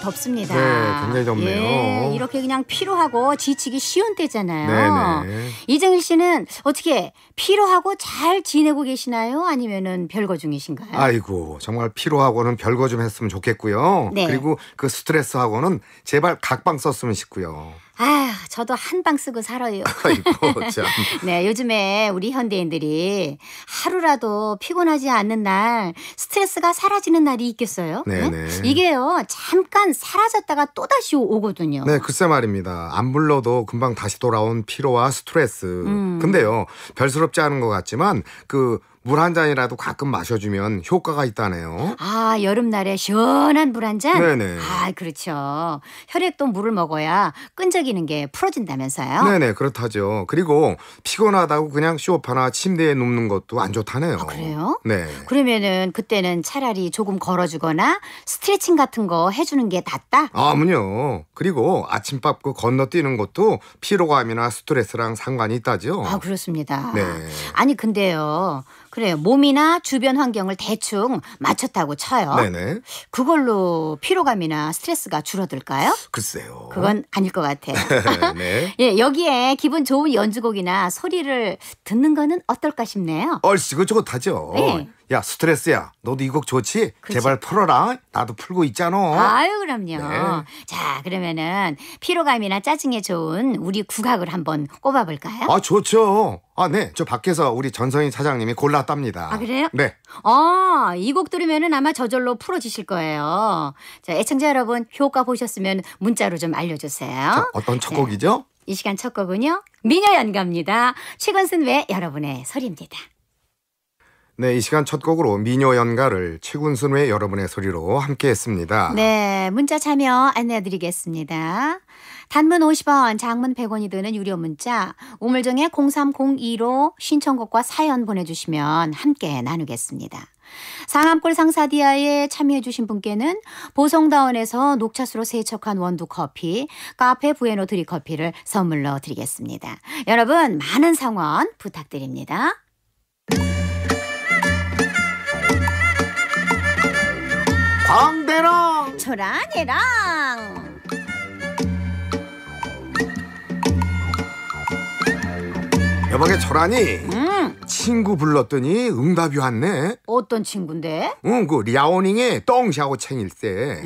덥습니다. 네, 굉장히 덥네요. 예, 이렇게 그냥 피로하고 지치기 쉬운 때잖아요. 이정일 씨는 어떻게 피로하고 잘 지내고 계시나요? 아니면은 별거 중이신가요? 아이고 정말 피로하고는 별거 좀 했으면 좋겠고요. 네. 그리고 그 스트레스하고는 제발 각방 썼으면 싶고요. 아휴, 저도 한 방 쓰고 살아요. 아이고, 참. 네, 요즘에 우리 현대인들이 하루라도 피곤하지 않는 날, 스트레스가 사라지는 날이 있겠어요? 네네. 네? 이게요, 잠깐 사라졌다가 또다시 오거든요. 네, 글쎄 말입니다. 안 불러도 금방 다시 돌아온 피로와 스트레스. 음. 근데요, 별스럽지 않은 것 같지만, 그, 물한 잔이라도 가끔 마셔주면 효과가 있다네요. 아, 여름날에 시원한 물 한 잔? 네네. 아, 그렇죠. 혈액도 물을 먹어야 끈적이는 게 풀어진다면서요? 네네, 그렇다죠. 그리고 피곤하다고 그냥 쇼파나 침대에 눕는 것도 안 좋다네요. 아, 그래요? 네. 그러면은 그때는 차라리 조금 걸어주거나 스트레칭 같은 거 해주는 게 낫다? 아, 아무요. 그리고 아침밥 그 건너뛰는 것도 피로감이나 스트레스랑 상관이 있다죠. 아, 그렇습니다. 네. 아니, 근데요. 그래요. 몸이나 주변 환경을 대충 맞췄다고 쳐요. 네네. 그걸로 피로감이나 스트레스가 줄어들까요? 글쎄요. 그건 아닐 것 같아요. 네. 예, 여기에 기분 좋은 연주곡이나 소리를 듣는 거는 어떨까 싶네요. 얼씨구 저거 다죠. 네. 야 스트레스야 너도 이 곡 좋지? 그치? 제발 풀어라 나도 풀고 있잖아 아유 그럼요 네. 자 그러면은 피로감이나 짜증에 좋은 우리 국악을 한번 꼽아볼까요? 아 좋죠 아네저 밖에서 우리 전성희 사장님이 골랐답니다 아 그래요? 네 아, 어, 이곡 들으면은 아마 저절로 풀어지실 거예요 자 애청자 여러분 효과 보셨으면 문자로 좀 알려주세요 자, 어떤 첫 곡이죠? 네. 이 시간 첫 곡은요 미녀연가입니다 최건순 외 여러분의 소리입니다 네, 이 시간 첫 곡으로 미녀 연가를 최군순의 여러분의 소리로 함께 했습니다. 네, 문자 참여 안내해 드리겠습니다. 단문 50원, 장문 100원이 드는 유료 문자 우물정의 0302로 신청곡과 사연 보내주시면 함께 나누겠습니다. 상암골 상사디아에 참여해주신 분께는 보성다운에서 녹차수로 세척한 원두 커피, 카페 부에노 드리 커피를 선물로 드리겠습니다. 여러분, 많은 성원 부탁드립니다. 방대랑 초라해랑 여보게 초라니 응. 친구 불렀더니 응답이 왔네 어떤 친구인데? 응그 랴오닝의 똥샤오 챙일세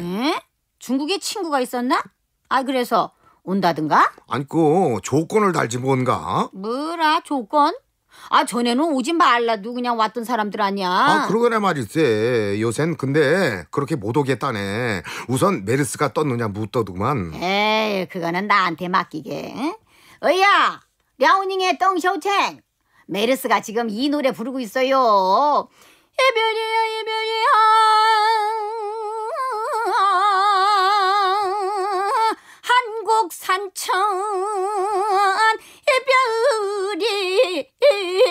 중국에 친구가 있었나? 아 그래서 온다든가? 아니 그 조건을 달지 뭔가 뭐라 조건? 아 전에는 오지 말라도 그냥 왔던 사람들 아니야. 아 그러거나 말이지. 요샌 근데 그렇게 못 오겠다네. 우선 메르스가 떴느냐 못떠구만 에이 그거는 나한테 맡기게. 응? 어야 랴오닝의 떵쇼챙 메르스가 지금 이 노래 부르고 있어요. 이별이야 이별이야 삼국 산천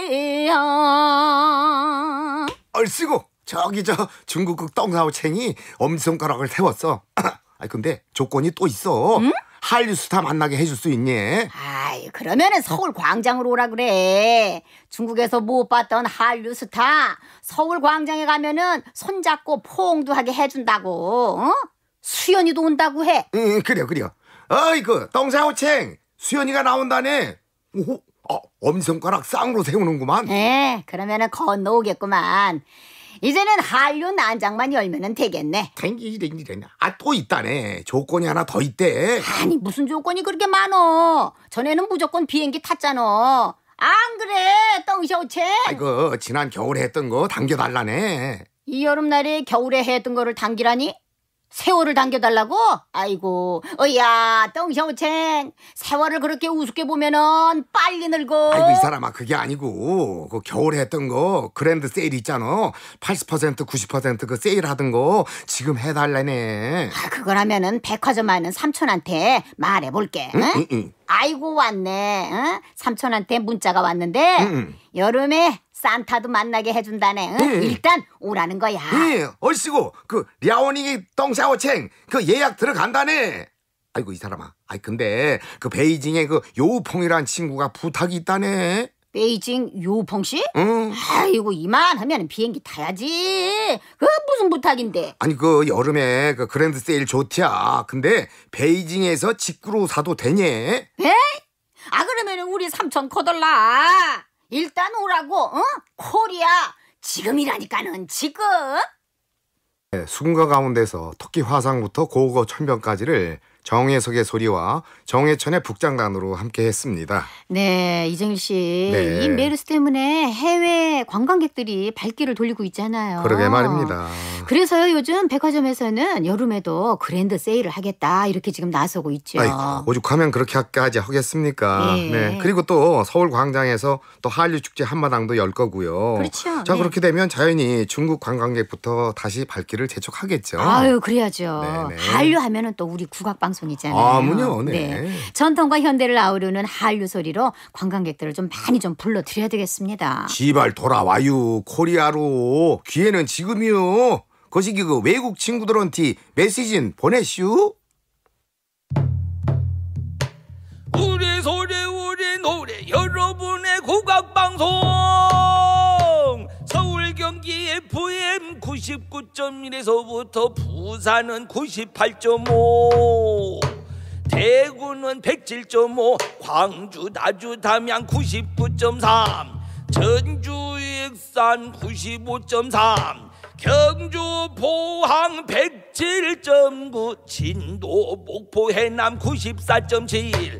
이별이야 얼씨구 저기 저 중국국 똥사오챙이 엄지손가락을 세웠어 아 근데 조건이 또 있어 응? 한류 스타 만나게 해줄 수 있니? 아이 그러면은 서울 광장으로 오라 그래. 중국에서 못 봤던 한류 스타 서울 광장에 가면은 손잡고 포옹도 하게 해준다고. 어? 수연이도 온다고 해. 응 그래요 그래요. 어이그 똥사우챙 수연이가 나온다네. 오호, 아, 엄지손가락 쌍으로 세우는구만. 에 네, 그러면은 건너오겠구만. 이제는 한류 난장만 열면은 되겠네. 아또 있다네. 조건이 하나 더 있대. 아니 무슨 조건이 그렇게 많어. 전에는 무조건 비행기 탔잖아. 안 그래 똥샤오첸. 아이고 지난 겨울에 했던 거 당겨달라네. 이 여름날에 겨울에 했던 거를 당기라니? 세월을 당겨달라고? 아이고, 어야, 이똥샤오챙 세월을 그렇게 우습게 보면은 빨리 늙어. 아이고, 이 사람아, 그게 아니고. 그 겨울에 했던 거, 그랜드 세일 있잖아. 80%, 90%그 세일 하던 거, 지금 해달라네. 아, 그걸 하면은 백화점 하는 삼촌한테 말해볼게. 응? 응? 응, 아이고, 왔네. 응? 삼촌한테 문자가 왔는데, 여름에 산타도 만나게 해준다네. 응? 예. 일단 오라는 거야. 예, 얼씨구 그 랴오닝이 똥샤워챙그 예약 들어간다네. 아이고 이 사람아. 아이 근데 그 베이징에 그 요우펑이란 친구가 부탁이 있다네. 베이징 요우펑 씨? 응. 아이고 이만하면 비행기 타야지. 그 무슨 부탁인데? 아니 그 여름에 그 그랜드 세일 좋디야. 근데 베이징에서 직구로 사도 되니? 에? 아 그러면 우리 삼촌 커달라. 일단 오라고, 응? 어? 코리아! 지금이라니까는 지금! 네, 수군가 가운데서 토끼 화상부터 고국어 천병까지를 정혜석의 소리와 정해천의 북장단으로 함께했습니다. 네, 이정일 씨, 네. 이 메르스 때문에 해외 관광객들이 발길을 돌리고 있잖아요. 그러게 말입니다. 그래서요, 요즘 백화점에서는 여름에도 그랜드 세일을 하겠다 이렇게 지금 나서고 있죠. 아이 오죽하면 그렇게 까지 하겠습니까? 네. 네. 그리고 또 서울 광장에서 또 한류 축제 한마당도 열 거고요. 그렇죠. 자, 네. 그렇게 되면 자연히 중국 관광객부터 다시 발길을 재촉하겠죠. 아유, 그래야죠. 네, 네. 한류 하면은 또 우리 국악 방송이잖아요. 아무요, 네. 네. 네. 전통과 현대를 아우르는 한류 소리로 관광객들을 좀 많이 좀 불러드려야 되겠습니다. 지발 돌아와요 코리아로 기회는 지금이요. 거시기 그 외국 친구들한테 메시진 보내슈. 우리 소리 우리 노래 여러분의 국악방송 서울 경기 FM 99.1에서부터 부산은 98.5 대구는 107.5 광주 나주 담양 99.3 전주 익산 95.3 경주 포항 107.9 진도 목포 해남 94.7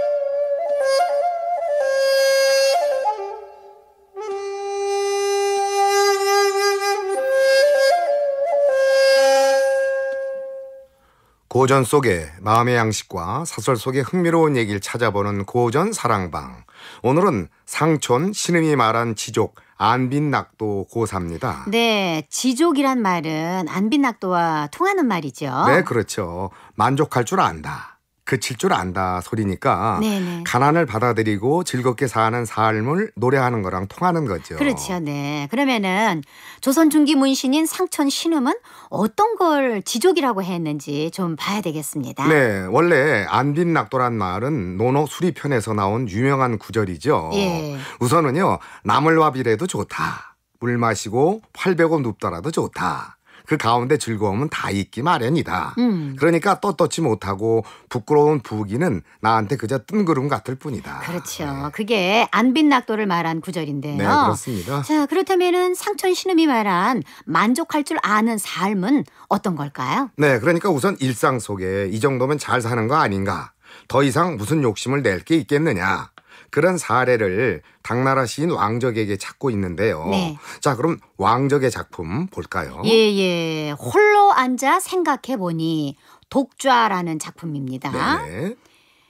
고전 속에 마음의 양식과 사설 속의 흥미로운 얘기를 찾아보는 고전 사랑방. 오늘은 상촌 신음이 말한 지족 안빈낙도 고사입니다. 네, 지족이란 말은 안빈낙도와 통하는 말이죠. 네, 그렇죠. 만족할 줄 안다. 그칠 줄 안다 소리니까 네네. 가난을 받아들이고 즐겁게 사는 삶을 노래하는 거랑 통하는 거죠. 그렇죠. 네. 그러면은 조선 중기 문신인 상천 신음은 어떤 걸 지족이라고 했는지 좀 봐야 되겠습니다. 네. 원래 안빈낙도란 말은 논어 수리편에서 나온 유명한 구절이죠. 예. 우선은요. 나물와비라도 좋다. 물 마시고 800원 눕더라도 좋다. 그 가운데 즐거움은 다 있기 마련이다. 음. 그러니까 떳떳지 못하고 부끄러운 부기는 나한테 그저 뜬구름 같을 뿐이다. 그렇죠. 네. 그게 안빈낙도를 말한 구절인데요. 네, 그렇습니다. 자, 그렇다면은 상천 신음이 말한 만족할 줄 아는 삶은 어떤 걸까요? 네, 그러니까 우선 일상 속에 이 정도면 잘 사는 거 아닌가? 더 이상 무슨 욕심을 낼 게 있겠느냐? 그런 사례를 당나라 시인 왕적에게 찾고 있는데요. 네. 자, 그럼 왕적의 작품 볼까요? 예, 예. 홀로 앉아 생각해 보니 독좌라는 작품입니다. 네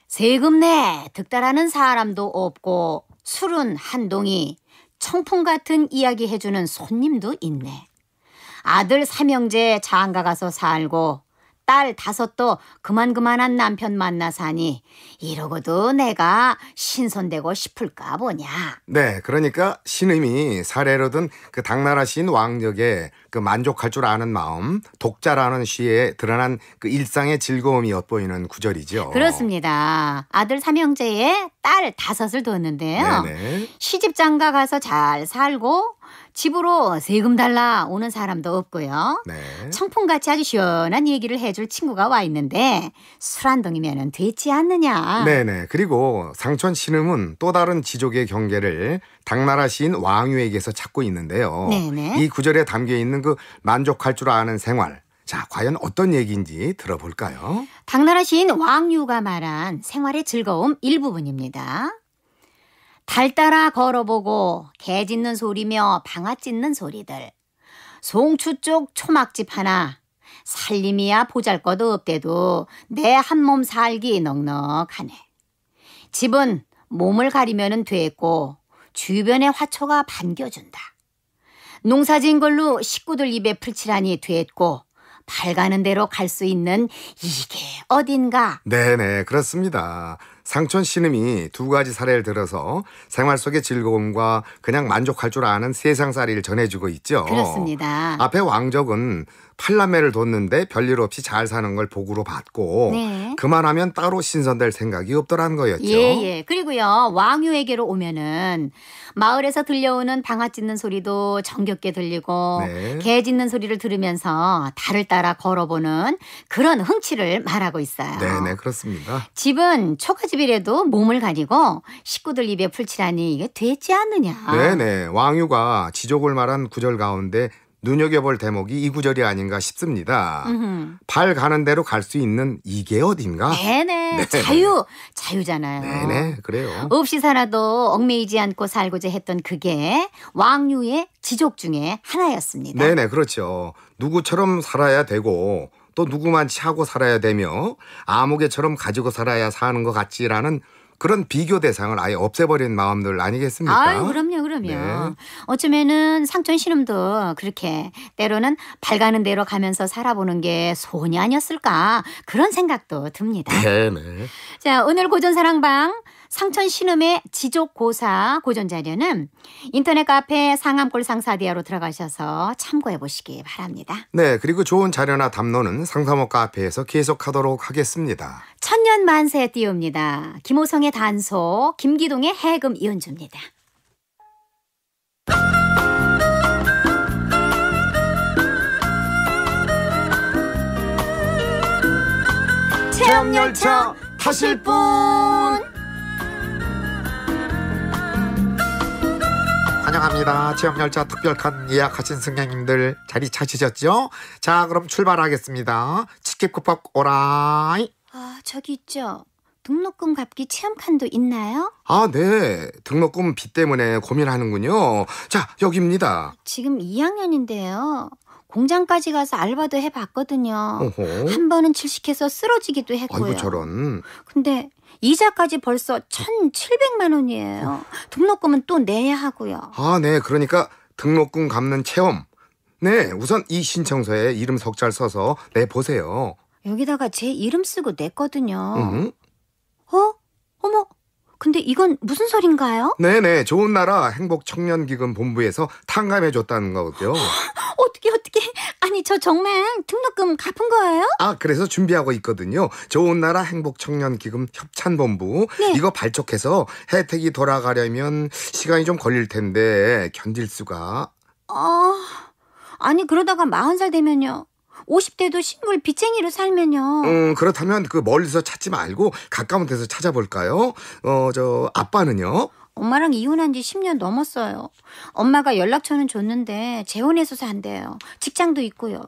세금 내 득달하는 사람도 없고 술은 한동이 청풍 같은 이야기 해주는 손님도 있네. 아들 삼형제 장가 가서 살고 딸 다섯도 그만그만한 남편 만나 사니 이러고도 내가 신선되고 싶을까 보냐. 네, 그러니까 신음이 사례로든 그 당나라 신 왕력에 그 만족할 줄 아는 마음, 독자라는 시에 드러난 그 일상의 즐거움이 엿보이는 구절이죠. 그렇습니다. 아들 삼형제에 딸 다섯을 뒀는데요. 네네. 시집 장가 가서 잘 살고 집으로 세금 달라 오는 사람도 없고요. 네. 청풍같이 아주 시원한 얘기를 해줄 친구가 와 있는데 술한 동이면 되지 않느냐. 네네. 그리고 상촌 신음은 또 다른 지족의 경계를 당나라 시인 왕유에게서 찾고 있는데요. 네네. 이 구절에 담겨 있는 그 만족할 줄 아는 생활. 자, 과연 어떤 얘기인지 들어볼까요? 당나라 시인 왕유가 말한 생활의 즐거움 일부분입니다. 달 따라 걸어보고 개 짖는 소리며 방아 찢는 소리들. 송추 쪽 초막집 하나. 살림이야 보잘것 도 없대도 내 한몸 살기 넉넉하네. 집은 몸을 가리면 됐고 주변의 화초가 반겨준다. 농사진 걸로 식구들 입에 풀칠하니 됐고 밝가는 대로 갈 수 있는 이게 어딘가. 네네 그렇습니다. 상촌 신음이두 가지 사례를 들어서 생활 속의 즐거움과 그냥 만족할 줄 아는 세상살이를 전해주고 있죠. 그렇습니다. 앞에 왕족은 팔라매를 뒀는데 별일 없이 잘 사는 걸 복으로 받고 네. 그만하면 따로 신선될 생각이 없더라는 거였죠. 예, 예. 그리고요. 왕유에게로 오면은 마을에서 들려오는 방아 찢는 소리도 정겹게 들리고 네. 개 짖는 소리를 들으면서 달을 따라 걸어보는 그런 흥취를 말하고 있어요. 네, 네, 그렇습니다. 집은 초가집이라도 몸을 가리고 식구들 입에 풀칠하니 이게 되지 않느냐. 네, 네. 왕유가 지족을 말한 구절 가운데 눈여겨볼 대목이 이 구절이 아닌가 싶습니다. 음흠. 발 가는 대로 갈 수 있는 이게 어딘가? 네네. 네. 자유. 자유잖아요. 네네. 그래요. 없이 살아도 얽매이지 않고 살고자 했던 그게 왕류의 지족 중에 하나였습니다. 네네. 그렇죠. 누구처럼 살아야 되고 또 누구만치 하고 살아야 되며 아무개처럼 가지고 살아야 사는 것 같지라는 그런 비교 대상을 아예 없애버린 마음들 아니겠습니까? 아 그럼요, 그럼요. 네. 어쩌면은 상촌 씨름도 그렇게 때로는 밝가는 대로 가면서 살아보는 게 소원이 아니었을까 그런 생각도 듭니다. 네, 네. 자, 오늘 고전 사랑방 상천 신음의 지족고사 고전 자료는 인터넷 카페 상암골 상사디아로 들어가셔서 참고해 보시기 바랍니다. 네, 그리고 좋은 자료나 담론은 상사모 카페에서 계속하도록 하겠습니다. 천년 만세 띄웁니다. 김호성의 단소, 김기동의 해금 이은주입니다. 체험열차 타실 분 환영합니다. 지역 열차 특별칸 예약하신 승객님들 자리 찾으셨죠? 자 그럼 출발하겠습니다. 치킨 쿠팡 오라이. 아 저기 있죠. 등록금 갚기 체험칸도 있나요? 아, 네. 등록금 빚 때문에 고민하는군요. 자, 여기입니다. 지금 2학년인데요. 공장까지 가서 알바도 해봤거든요. 어허. 한 번은 출식해서 쓰러지기도 했고요. 아이고 저런. 근데 이자까지 벌써 1,700만 원이에요. 등록금은 또 내야 하고요. 아, 네. 그러니까 등록금 갚는 체험. 네, 우선 이 신청서에 이름 석자를 써서 내 보세요. 여기다가 제 이름 쓰고 냈거든요. 음. 어? 어머, 근데 이건 무슨 소린가요? 네네, 좋은 나라 행복 청년 기금 본부에서 탕감해 줬다는 거고요. 어떻게 어떻게? 아니 저 정말 등록금 갚은 거예요? 아 그래서 준비하고 있거든요. 좋은 나라 행복 청년 기금 협찬 본부 네. 이거 발족해서 혜택이 돌아가려면 시간이 좀 걸릴 텐데 견딜 수가. 아 어... 아니 그러다가 마흔 살 되면요 50대도 식물 빚쟁이로 살면요. 음, 그렇다면 그 멀리서 찾지 말고 가까운 데서 찾아볼까요? 어, 저 아빠는요? 엄마랑 이혼한 지 10년 넘었어요. 엄마가 연락처는 줬는데 재혼해서 산대요. 직장도 있고요.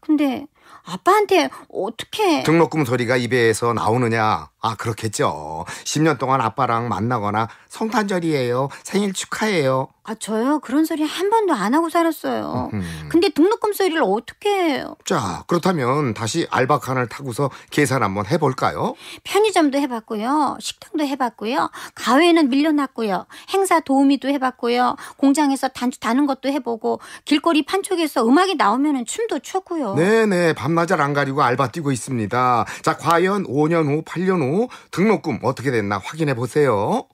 근데 아빠한테 어떻게 등록금 소리가 입에서 나오느냐 아, 그렇겠죠. 10년 동안 아빠랑 만나거나 성탄절이에요. 생일 축하해요. 아, 저요? 그런 소리 한 번도 안 하고 살았어요. 음. 근데 등록금 소리를 어떻게 해요? 자, 그렇다면 다시 알바칸을 타고서 계산 한번 해볼까요? 편의점도 해봤고요. 식당도 해봤고요. 가회는 밀려났고요. 행사 도우미도 해봤고요. 공장에서 단추 다는 것도 해보고 길거리 판촉에서 음악이 나오면 춤도 추고요. 네네. 밤낮을 안 가리고 알바 뛰고 있습니다. 자, 과연 5년 후, 8년 후 경우 등록금 어떻게 됐나 확인해 보세요. 어,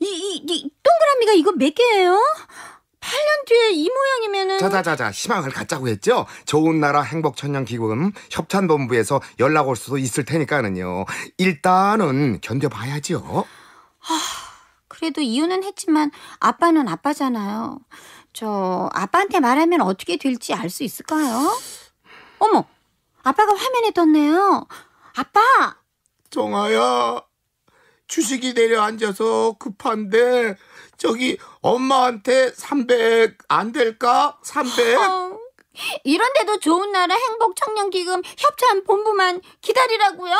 이, 이, 이 동그라미가 이거 몇 개예요? 8년 뒤에 이 모양이면은 자자자자 희망을 갖자고 했죠. 좋은 나라 행복 천년 기금 협찬 본부에서 연락 올 수도 있을 테니까는요. 일단은 견뎌 봐야죠. 아, 그래도 이유는 했지만 아빠는 아빠잖아요. 저 아빠한테 말하면 어떻게 될지 알 수 있을까요? 어머, 아빠가 화면에 떴네요. 아빠, 정아야, 주식이 내려앉아서 급한데, 저기, 엄마한테 300안 될까? 300? 어. 이런데도 좋은 나라 행복 청년기금 협찬 본부만 기다리라고요?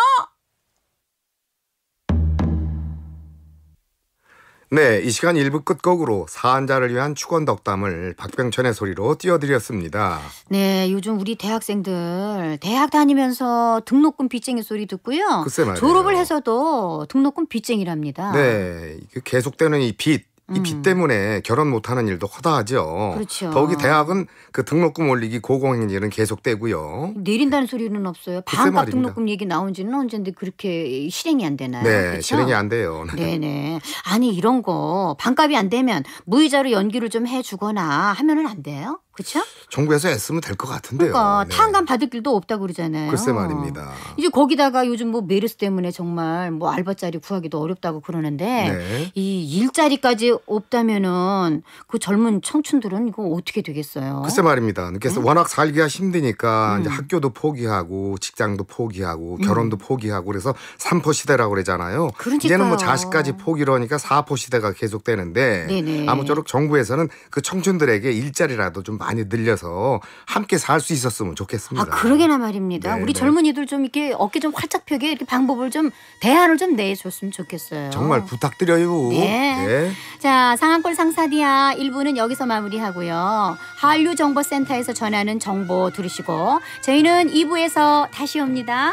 네, 이 시간 1부 끝곡으로 사안자를 위한 축원 덕담을 박병천의 소리로 띄워드렸습니다. 네, 요즘 우리 대학생들 대학 다니면서 등록금 빚쟁이 소리 듣고요. 글쎄 말이에요. 졸업을 해서도 등록금 빚쟁이랍니다. 네, 그 계속되는 이 빚, 이빚 음. 때문에 결혼 못하는 일도 허다하죠. 그렇죠. 더욱이 대학은 그 등록금 올리기 고공행진은 계속되고요. 내린다는 소리는 없어요. 반값 등록금 얘기 나온 지는 언젠데 그렇게 실행이 안 되나요? 네, 그렇죠? 실행이 안 돼요. 네네. 아니 이런 거 반값이 안 되면 무이자로 연기를 좀 해주거나 하면은 안 돼요? 그렇죠? 정부에서 애쓰면 될 것 같은데요. 그러니까 네. 탄감 받을 길도 없다고 그러잖아요. 글쎄 말입니다. 이제 거기다가 요즘 뭐 메르스 때문에 정말 뭐 알바자리 구하기도 어렵다고 그러는데 네. 이 일자리까지 없다면은 그 젊은 청춘들은 이거 어떻게 되겠어요? 글쎄 말입니다. 그래서 네? 워낙 살기가 힘드니까 음. 이제 학교도 포기하고 직장도 포기하고 결혼도 음. 포기하고 그래서 삼포 시대라고 그러잖아요. 그러니까요. 이제는 뭐 자식까지 포기로니까 사포 시대가 계속되는데 네네. 아무쪼록 정부에서는 그 청춘들에게 일자리라도 좀 많이 많이 늘려서 함께 살 수 있었으면 좋겠습니다. 아 그러게나 말입니다. 네, 우리 네. 젊은이들 좀 이렇게 어깨 좀 활짝 펴게 이렇게 방법을 좀 대안을 좀 내줬으면 좋겠어요. 정말 부탁드려요. 네. 네. 자 상한골 상사디아 1부는 여기서 마무리하고요. 한류정보센터에서 전하는 정보 들으시고 저희는 2부에서 다시 옵니다.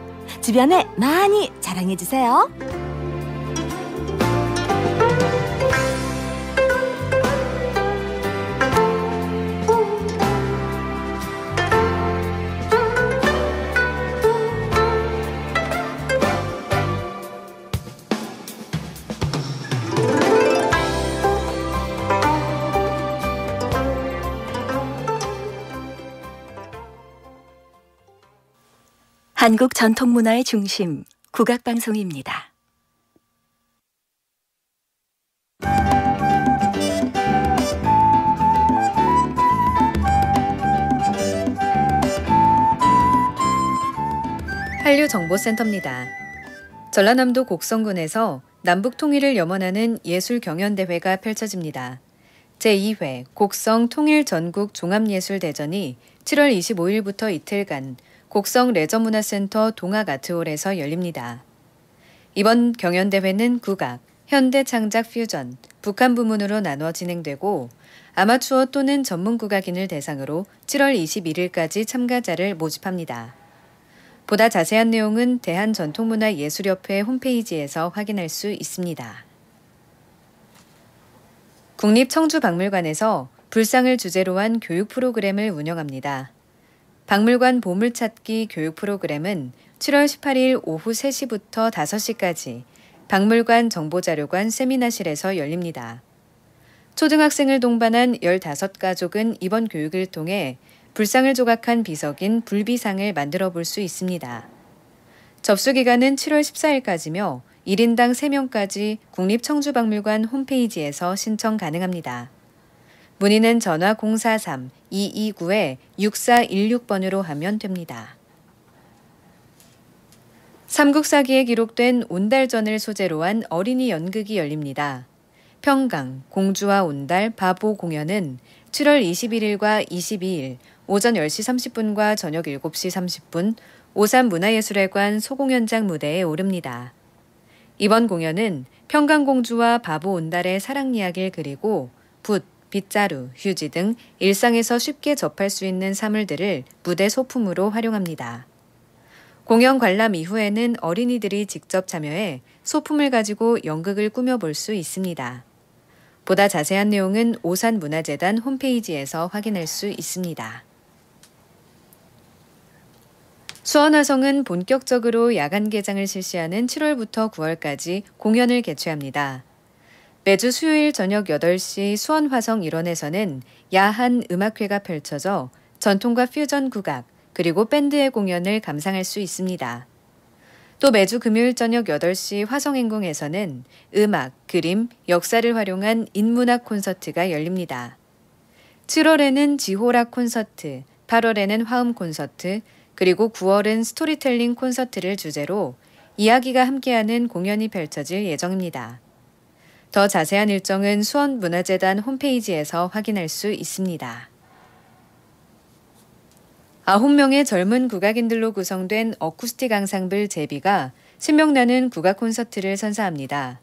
주변에 많이 자랑해주세요. 한국 전통문화의 중심, 국악방송입니다. 한류정보센터입니다. 전라남도 곡성군에서 남북 통일을 염원하는 예술 경연대회가 펼쳐집니다. 제2회 곡성 통일 전국 종합예술대전이 7월 25일부터 이틀간 곡성 레저문화센터 동아아트홀에서 열립니다. 이번 경연대회는 국악, 현대창작 퓨전, 북한 부문으로 나눠 진행되고 아마추어 또는 전문 국악인을 대상으로 7월 21일까지 참가자를 모집합니다. 보다 자세한 내용은 대한전통문화예술협회 홈페이지에서 확인할 수 있습니다. 국립청주박물관에서 불상을 주제로 한 교육 프로그램을 운영합니다. 박물관 보물찾기 교육 프로그램은 7월 18일 오후 3시부터 5시까지 박물관 정보자료관 세미나실에서 열립니다. 초등학생을 동반한 15가족은 이번 교육을 통해 불상을 조각한 비석인 불비상을 만들어 볼 수 있습니다. 접수 기간은 7월 14일까지며 1인당 3명까지 국립청주박물관 홈페이지에서 신청 가능합니다. 문의는 전화 043-229-6416번으로 하면 됩니다. 삼국사기에 기록된 온달전을 소재로 한 어린이 연극이 열립니다. 평강, 공주와 온달, 바보 공연은 7월 21일과 22일 오전 10시 30분과 저녁 7시 30분 오산문화예술회관 소공연장 무대에 오릅니다. 이번 공연은 평강공주와 바보 온달의 사랑 이야기를 그리고 붓, 빗자루, 휴지 등 일상에서 쉽게 접할 수 있는 사물들을 무대 소품으로 활용합니다. 공연 관람 이후에는 어린이들이 직접 참여해 소품을 가지고 연극을 꾸며볼 수 있습니다. 보다 자세한 내용은 오산문화재단 홈페이지에서 확인할 수 있습니다. 수원화성은 본격적으로 야간 개장을 실시하는 7월부터 9월까지 공연을 개최합니다. 매주 수요일 저녁 8시 수원 화성 일원에서는 야한 음악회가 펼쳐져 전통과 퓨전 국악 그리고 밴드의 공연을 감상할 수 있습니다. 또 매주 금요일 저녁 8시 화성행궁에서는 음악, 그림, 역사를 활용한 인문학 콘서트가 열립니다. 7월에는 지호락 콘서트, 8월에는 화음 콘서트, 그리고 9월은 스토리텔링 콘서트를 주제로 이야기가 함께하는 공연이 펼쳐질 예정입니다. 더 자세한 일정은 수원문화재단 홈페이지에서 확인할 수 있습니다. 9명의 젊은 국악인들로 구성된 어쿠스틱 앙상블 제비가 신명나는 국악 콘서트를 선사합니다.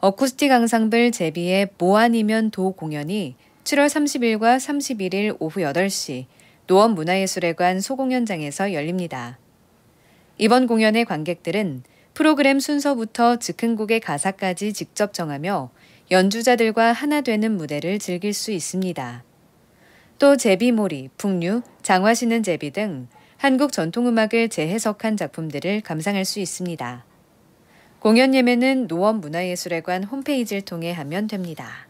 어쿠스틱 앙상블 제비의 모안이면 뭐 도 공연이 7월 30일과 31일 오후 8시 노원문화예술회관 소공연장에서 열립니다. 이번 공연의 관객들은 프로그램 순서부터 즉흥곡의 가사까지 직접 정하며 연주자들과 하나 되는 무대를 즐길 수 있습니다. 또 제비몰이, 풍류, 장화시는 제비 등 한국 전통음악을 재해석한 작품들을 감상할 수 있습니다. 공연 예매는 노원문화예술회관 홈페이지를 통해 하면 됩니다.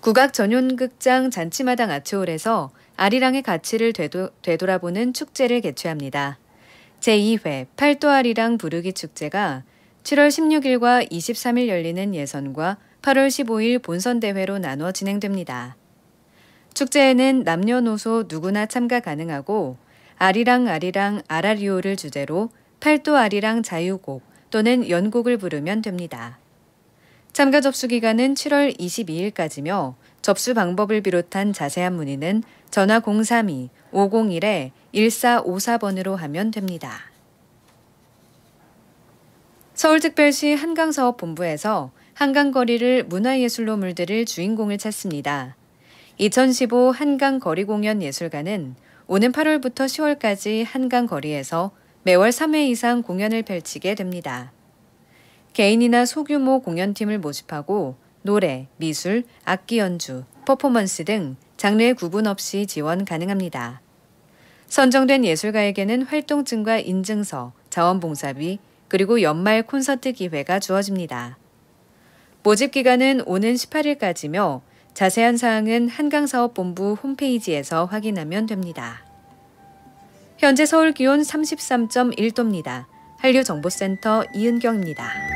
국악 전용극장 잔치마당 아트홀에서 아리랑의 가치를 되도, 되돌아보는 축제를 개최합니다. 제2회 팔도아리랑 부르기 축제가 7월 16일과 23일 열리는 예선과 8월 15일 본선 대회로 나눠 진행됩니다. 축제에는 남녀노소 누구나 참가 가능하고 아리랑 아리랑 아라리오를 주제로 팔도 아리랑 자유곡 또는 연곡을 부르면 됩니다. 참가 접수 기간은 7월 22일까지며 접수 방법을 비롯한 자세한 문의는 전화 032-501에 1454번으로 하면 됩니다. 서울특별시 한강사업본부에서 한강거리를 문화예술로 물들일 주인공을 찾습니다. 2015 한강거리공연예술가는 오는 8월부터 10월까지 한강거리에서 매월 3회 이상 공연을 펼치게 됩니다. 개인이나 소규모 공연팀을 모집하고 노래, 미술, 악기 연주, 퍼포먼스 등 장르 구분 없이 지원 가능합니다. 선정된 예술가에게는 활동증과 인증서, 자원봉사비, 그리고 연말 콘서트 기회가 주어집니다. 모집 기간은 오는 18일까지며 자세한 사항은 한강사업본부 홈페이지에서 확인하면 됩니다. 현재 서울 기온 33.1도입니다. 한류정보센터 이은경입니다.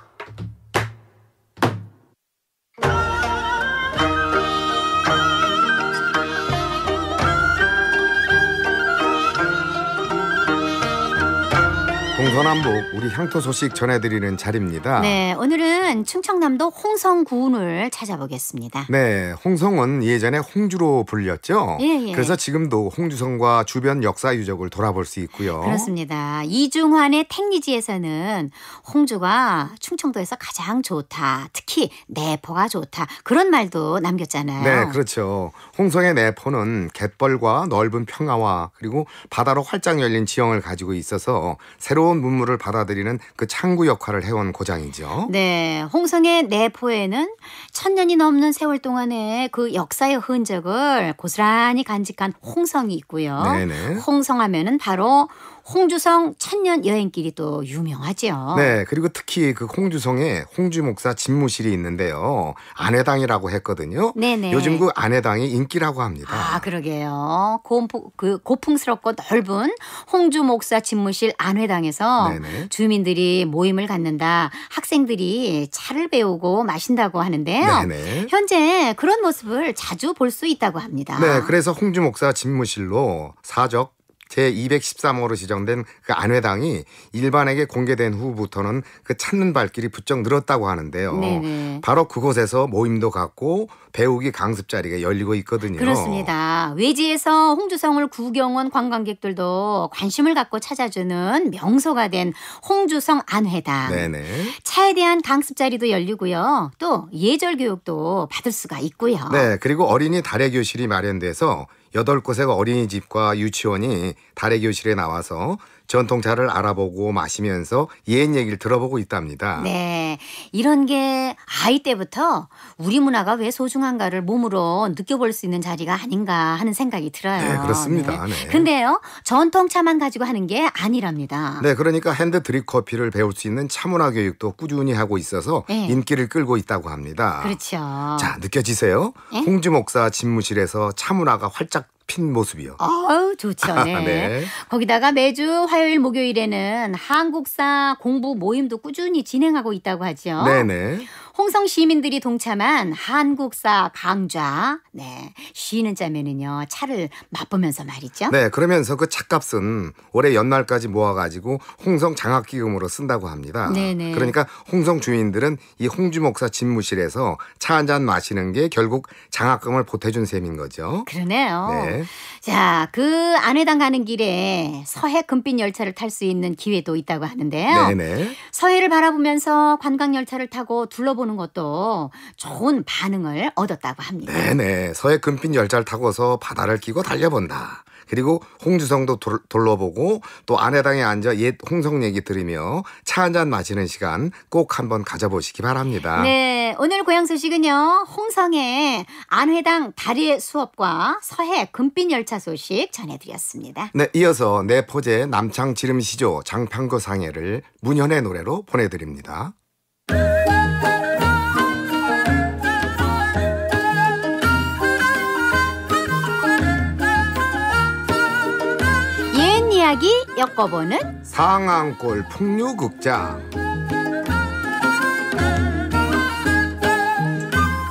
동서남북 우리 향토 소식 전해드리는 자리입니다. 네, 오늘은 충청남도 홍성군을 찾아보겠습니다. 네, 홍성은 예전에 홍주로 불렸죠. 예, 예. 그래서 지금도 홍주성과 주변 역사 유적을 돌아볼 수 있고요. 그렇습니다. 이중환의 택리지에서는 홍주가 충청도에서 가장 좋다, 특히 내포가 좋다 그런 말도 남겼잖아요. 네, 그렇죠. 홍성의 내포는 갯벌과 넓은 평화와 그리고 바다로 활짝 열린 지형을 가지고 있어서 새로운 문물을 받아들이는 그 창구 역할을 해온 고장이죠. 네, 홍성의 내포에는 천 년이 넘는 세월 동안에그 역사의 흔적을 고스란히 간직한 홍성이 있고요. 네네. 홍성하면은 바로 홍주성 천년 여행길이 또 유명하죠. 네, 그리고 특히 그 홍주성에 홍주 목사 집무실이 있는데요. 아내당이라고 했거든요. 네네. 요즘 그 아내당이 인기라고 합니다. 아, 그러게요. 고그 고풍스럽고 넓은 홍주 목사 집무실 아내당에서 네네. 주민들이 모임을 갖는다. 학생들이 차를 배우고 마신다고 하는데요. 네네. 현재 그런 모습을 자주 볼 수 있다고 합니다. 네, 그래서 홍주 목사 집무실로 사적 제213호로 지정된 그 안회당이 일반에게 공개된 후부터는 그 찾는 발길이 부쩍 늘었다고 하는데요. 네네. 네. 바로 그곳에서 모임도 갖고 배우기 강습 자리가 열리고 있거든요. 그렇습니다. 외지에서 홍주성을 구경 온 관광객들도 관심을 갖고 찾아주는 명소가 된 홍주성 안회당. 네네. 네. 차에 대한 강습 자리도 열리고요. 또 예절 교육도 받을 수가 있고요. 네, 그리고 어린이 달의 교실이 마련돼서 여덟 곳의 어린이집과 유치원이 달의 교실에 나와서 전통차를 알아보고 마시면서 옛 얘기를 들어보고 있답니다. 네. 이런 게 아이 때부터 우리 문화가 왜 소중한가를 몸으로 느껴볼 수 있는 자리가 아닌가 하는 생각이 들어요. 네, 그렇습니다. 네. 네. 근데요. 전통차만 가지고 하는 게 아니랍니다. 네, 그러니까 핸드 드립 커피를 배울 수 있는 차문화 교육도 꾸준히 하고 있어서 네. 인기를 끌고 있다고 합니다. 그렇죠. 자, 느껴지세요? 네? 홍주 목사 집무실에서 차문화가 활짝 핀 모습이요. 아우 좋죠. 네. 네. 거기다가 매주 화요일 목요일에는 한국사 공부 모임도 꾸준히 진행하고 있다고 하죠. 네네. 홍성 시민들이 동참한 한국사 강좌. 네. 쉬는 자면은요. 차를 맛보면서 말이죠. 네. 그러면서 그 차값은 올해 연말까지 모아가지고 홍성 장학기금으로 쓴다고 합니다. 네네. 네. 그러니까 홍성 주민들은 이 홍주 목사 집무실에서 차 한 잔 마시는 게 결국 장학금을 보태준 셈인 거죠. 그러네요. 네. 자, 그 안회당 가는 길에 서해 금빛 열차를 탈 수 있는 기회도 있다고 하는데요. 네네. 네. 서해를 바라보면서 관광 열차를 타고 둘러보 보는 것도 좋은 반응을 얻었다고 합니다. 네네. 서해 금빛 열차를 타고서 바다를 끼고 달려본다. 그리고 홍주성도 돌, 둘러보고 또 아내당에 앉아 옛 홍성 얘기 들으며 차 한 잔 마시는 시간 꼭 한번 가져보시기 바랍니다. 네, 오늘 고향 소식은요. 홍성의 안회당 다리의 수업과 서해 금빛 열차 소식 전해드렸습니다. 네, 이어서 내 포제 남창 지름시조 장판거 상해를 문현의 노래로 보내드립니다. 엮어보는 상암골 풍류극장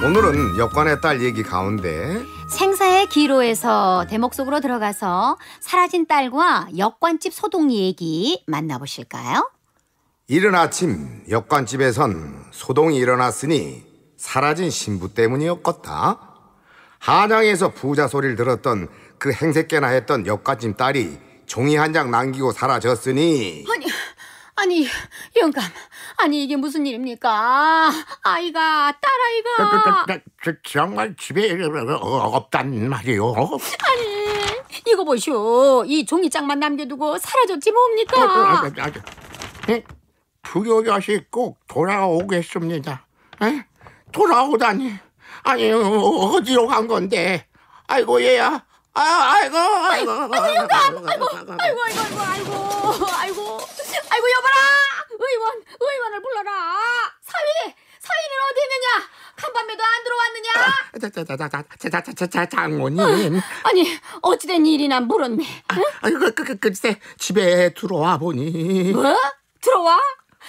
오늘은 역관의 딸 얘기 가운데 생사의 기로에서 대목 속으로 들어가서 사라진 딸과 역관집 소동 얘기 만나보실까요? 이른 아침 역관집에선 소동이 일어났으니 사라진 신부 때문이었겠다. 한양에서 부자 소리를 들었던 그행색개나 했던 역관집 딸이 종이 한 장 남기고 사라졌으니 아니 아니 영감 아니 이게 무슨 일입니까 아이가 딸아이가 그, 그, 그, 정말 집에 어, 없단 말이오 아니 이거 보시오 이 종이장만 남겨두고 사라졌지 뭡니까 두교 어, 어, 아, 아, 아, 자식 꼭 돌아오겠습니다 에? 돌아오다니 아니 어디로 간 건데 아이고 얘야 아, 이고 아이고, 아이고, 아이고, 아이고, 아이고, 아이고, 아이고, 아이고, 아이고, 아이고, 여봐라! 의원, 의원을 불러라! 사위! 사위는 어디 있느냐? 간밤에도 안 들어왔느냐? 자, 자, 자, 자, 자, 자, 자, 자, 장모님. 아니, 어찌된 일이나 물었네. 응? 이 그, 그, 그, 글쎄, 집에 들어와 보니. 뭐? 들어와?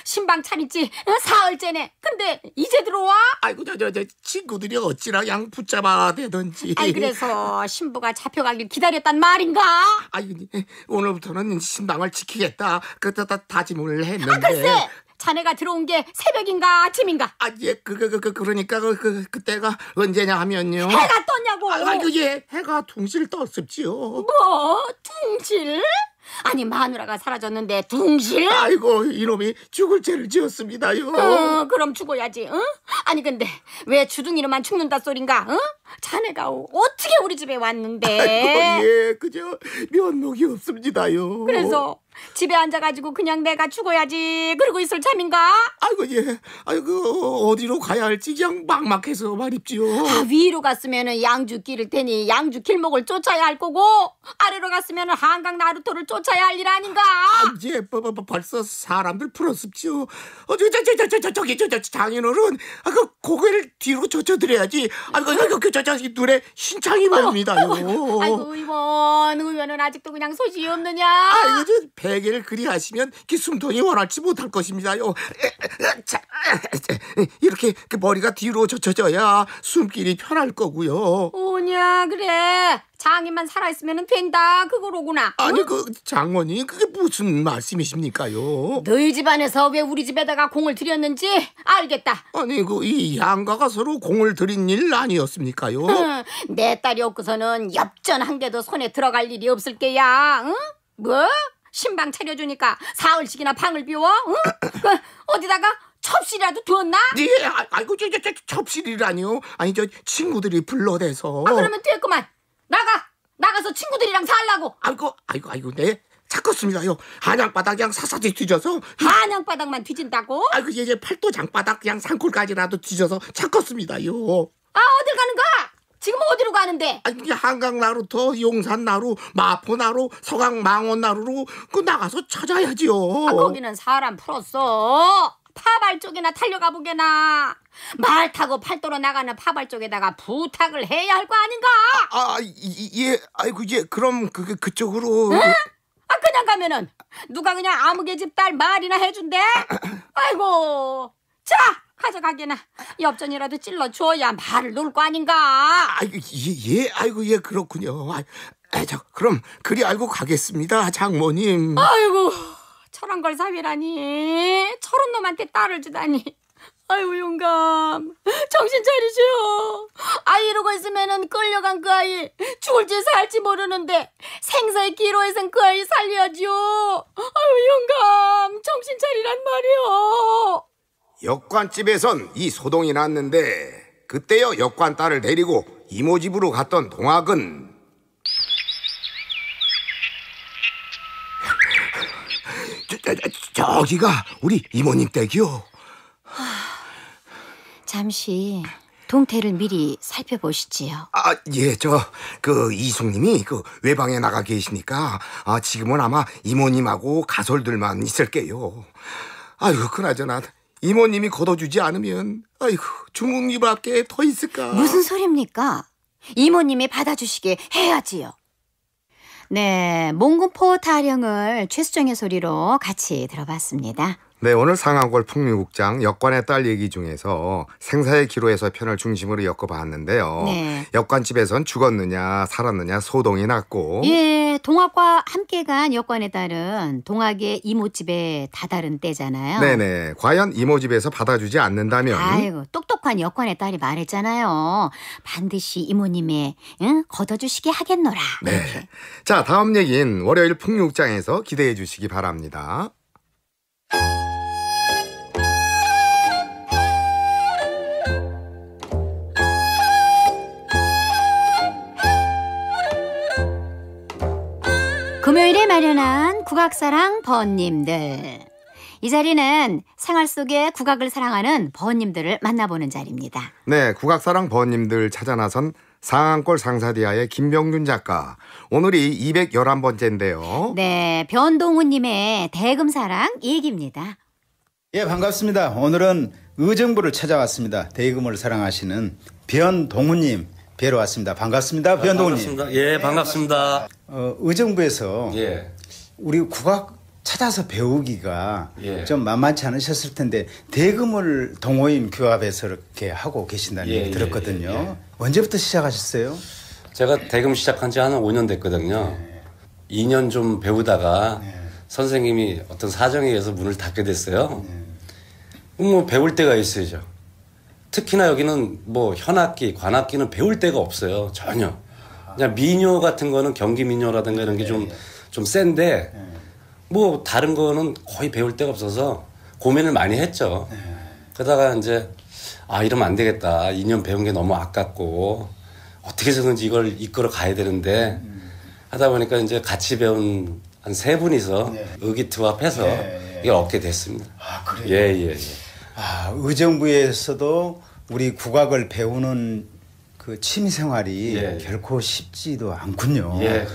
신방 차린지 사흘째네. 근데 이제 들어와? 아이고 저저 저, 친구들이 어찌나 양 붙잡아 대던지. 아이 그래서 신부가 잡혀가길 기다렸단 말인가? 아이 오늘부터는 신방을 지키겠다. 그다 다짐을 했는데. 아 글쎄. 자네가 들어온 게 새벽인가 아침인가? 아, 예, 그, 그, 그, 그 그러니까 그 그, 그, 그때가 언제냐 하면요. 해가 떴냐고! 아, 이아 예, 해가 둥실 떴었지요. 뭐? 둥실? 아니 마누라가 사라졌는데 둥실? 아이고 이놈이 죽을 죄를 지었습니다요. 어, 그럼 죽어야지. 응? 아니 근데 왜 주둥이로만 죽는다 소린가? 응? 자네가 어떻게 우리 집에 왔는데? 아이고 예 그저 면목이 없습니다요. 그래서 집에 앉아가지고 그냥 내가 죽어야지 그러고 있을 참인가? 아이고 예. 아이고 어디로 가야 할지 그냥 막막해서 말입지요. 아, 위로 갔으면 양주길일 테니 양주 길목을 쫓아야 할 거고 아래로 갔으면 한강 나루토를 쫓아야 할 일 아닌가? 아, 예. 버, 뭐, 버, 뭐, 뭐, 벌써 사람들 풀었습지요. 어, 저, 저, 저, 저, 저, 저, 저기 저, 저 장인어른 아, 그 고개를 뒤로 젖혀드려야지. 아이고 아이고 그, 저, 저, 저 눈에 신창이 봅니다 아이고 이번 의원은 아직도 그냥 소식이 없느냐? 아이고 저 배. 세계를 그리하시면 기숨돈이 원하지 못할 것입니다요. 이렇게 그 머리가 뒤로 젖혀져야 숨길이 편할 거고요. 오냐 그래. 장이만 살아있으면 된다 그거로구나. 아니 그 장원이 그게 무슨 말씀이십니까요? 너희 집안에서 왜 우리 집에다가 공을 들였는지 알겠다. 아니 그 이 양가가 서로 공을 들인 일 아니었습니까요? 내 딸이 없고서는 엽전 한 개도 손에 들어갈 일이 없을 게야. 응? 뭐? 신방 차려주니까 사흘씩이나 방을 비워? 응? 그, 어디다가 첩실이라도 두었나? 예, 아, 아이고 저, 저, 저 첩실이라니요? 아니 저 친구들이 불러대서. 아 그러면 됐구만. 나가. 나가서 친구들이랑 살라고. 아이고 아이고 아이고 네. 샀겠습니다요. 한양바닥 그냥 사사지 뒤져서 한양바닥만 뒤진다고? 아이고 예, 예 팔도 장바닥 그냥 산골까지라도 뒤져서 샀겠습니다요. 아 어딜 가는 거야? 지금 어디로 가는데? 아니 한강 나루터, 용산 나루, 마포 나루, 서강 망원 나루로 그 나가서 찾아야지요. 아, 거기는 사람 풀었어. 파발 쪽이나 달려가 보게나 말 타고 팔도로 나가는 파발 쪽에다가 부탁을 해야 할 거 아닌가? 아, 아 예, 아이고 예, 그럼 그 그쪽으로. 응? 아 그냥 가면은 누가 그냥 아무개 집 딸 말이나 해준대. 아이고, 자 가져가게나 엽전이라도 찔러줘야 말을 놓을 거 아닌가. 아이고, 예, 예, 아이고, 예, 그렇군요. 아, 아, 저, 그럼 그리 알고 가겠습니다, 장모님. 아이고, 저런 걸 사위라니. 저런 놈한테 딸을 주다니. 아이고 용감 정신 차리죠 아이 이러고 있으면은 끌려간 그 아이 죽을지 살지 모르는데 생사의 기로에선 그 아이 살려야죠 아이고 용감 정신 차리란 말이오 역관집에선 이 소동이 났는데 그때여 역관 딸을 데리고 이모 집으로 갔던 동학은 저, 기가 우리 이모님 댁이요. 잠시 동태를 미리 살펴보시지요. 아, 예, 저, 그, 이숙님이 그 외방에 나가 계시니까, 아, 지금은 아마 이모님하고 가솔들만 있을게요. 아유, 그나저나, 이모님이 걷어주지 않으면 아이고 중국립 밖에더 있을까? 무슨 소리입니까? 이모님이 받아주시게 해야지요. 네, 몽군포 타령을 최수정의 소리로 같이 들어봤습니다. 네, 오늘 상하골 풍류국장 역관의 딸 얘기 중에서 생사의 기로에서 편을 중심으로 엮어봤는데요. 네. 역관집에선 죽었느냐 살았느냐 소동이 났고 예, 동학과 함께 간 역관의 딸은 동학의 이모집에 다다른 때잖아요. 네네. 네. 과연 이모집에서 받아주지 않는다면 아이고, 똑똑한 역관의 딸이 말했잖아요. 반드시 이모님의 응? 걷어주시게 하겠노라. 네. 이렇게. 자, 다음 얘기는 월요일 풍류국장에서 기대해 주시기 바랍니다. 금요일에 마련한 국악사랑 번님들. 이 자리는 생활 속에 국악을 사랑하는 번님들을 만나보는 자리입니다. 네, 국악사랑 번님들 찾아 나선 상한골 상사디아의 김병준 작가. 오늘이 211번째인데요. 네, 변동우님의 대금사랑 얘기입니다. 예, 반갑습니다. 오늘은 의정부를 찾아왔습니다. 대금을 사랑하시는 변동우님. 뵈러 왔습니다. 반갑습니다. 아, 변동훈님. 반갑습니다. 예, 반갑습니다. 어, 의정부에서 예. 우리 국악 찾아서 배우기가 예. 좀 만만치 않으셨을 텐데 대금을 동호인 교합에서 이렇게 하고 계신다는 예, 얘기 예, 들었거든요. 예, 예. 언제부터 시작하셨어요? 제가 대금 시작한 지 한 5년 됐거든요. 2년 좀 배우다가 선생님이 어떤 사정에 의해서 문을 닫게 됐어요. 음, 뭐 배울 때가 있어야죠. 특히나 여기는 뭐 현악기, 관악기는 배울 데가 없어요. 전혀. 그냥 민요 같은 거는 경기 민요라든가 이런 게 좀좀 예, 예. 센데 예. 뭐 다른 거는 거의 배울 데가 없어서 고민을 많이 했죠. 그러다가 이제 아 이러면 안 되겠다. 2년 배운 게 너무 아깝고 어떻게 해서든지 이걸 이끌어 가야 되는데 음, 음. 하다 보니까 이제 같이 배운 한 세 분이서 네. 의기투합해서 이게 얻게 됐습니다. 아 그래요? 예 예, 예. 아, 의정부에서도 우리 국악을 배우는 그 취미 생활이 예. 결코 쉽지도 않군요. 예.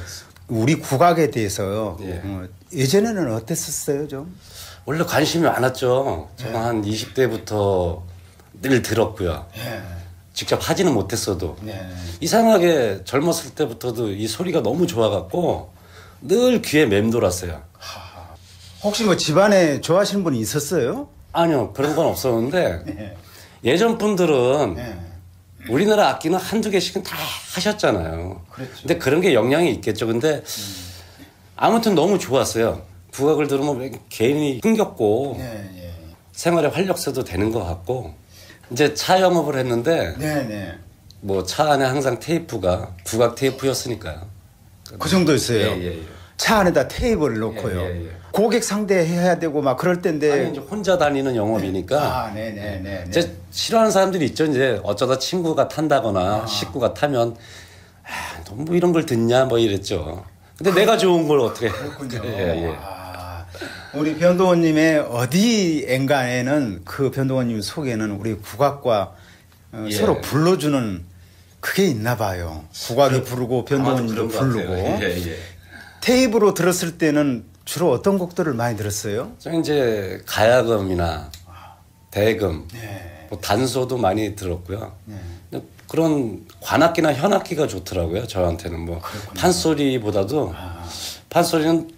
우리 국악에 대해서 예. 어, 예전에는 어땠었어요 좀? 원래 관심이 많았죠. 저는 예. 한 20대부터 늘 들었고요. 예. 직접 하지는 못했어도 예. 이상하게 젊었을 때부터도 이 소리가 너무 좋아갖고 늘 귀에 맴돌았어요. 혹시 뭐 집안에 좋아하시는 분이 있었어요? 아니요 그런 건 없었는데 네. 예전 분들은 네. 우리나라 악기는 한두 개씩은 다 하셨잖아요. 그렇죠. 근데 그런 게 영향이 있겠죠. 근데 음. 아무튼 너무 좋았어요. 국악을 들으면 개인이 흥겹고 네, 네. 생활에 활력소도 되는 것 같고 이제 차 영업을 했는데 네, 네. 뭐 차 안에 항상 테이프가 국악 테이프였으니까요. 그 정도였어요. 예, 예, 예. 차 안에다 테이프를 놓고요. 예, 예, 예. 고객 상대해야 되고 막 그럴 때인데 아니, 이제 혼자 다니는 영업이니까. 아, 네네네. 네, 네, 네. 이제 싫어하는 사람들이 있죠. 이제 어쩌다 친구가 탄다거나 아. 식구가 타면 아, 무 뭐 이런 걸 듣냐 뭐 이랬죠. 근데 그, 내가 좋은 걸 어떻게? 그렇군요. 예, 예. 아, 우리 변동원님의 어디엔간에는그 변동원님 속에는 우리 국악과 어, 예. 서로 불러주는 그게 있나 봐요. 국악이 그, 부르고 변동원님도 부르고. 예, 예. 테이프로 들었을 때는 주로 어떤 곡들을 많이 들었어요? 저 이제 가야금이나 대금, 네. 뭐 단소도 많이 들었고요. 네. 그런 관악기나 현악기가 좋더라고요. 저한테는 뭐 그렇구나. 판소리보다도 아. 판소리는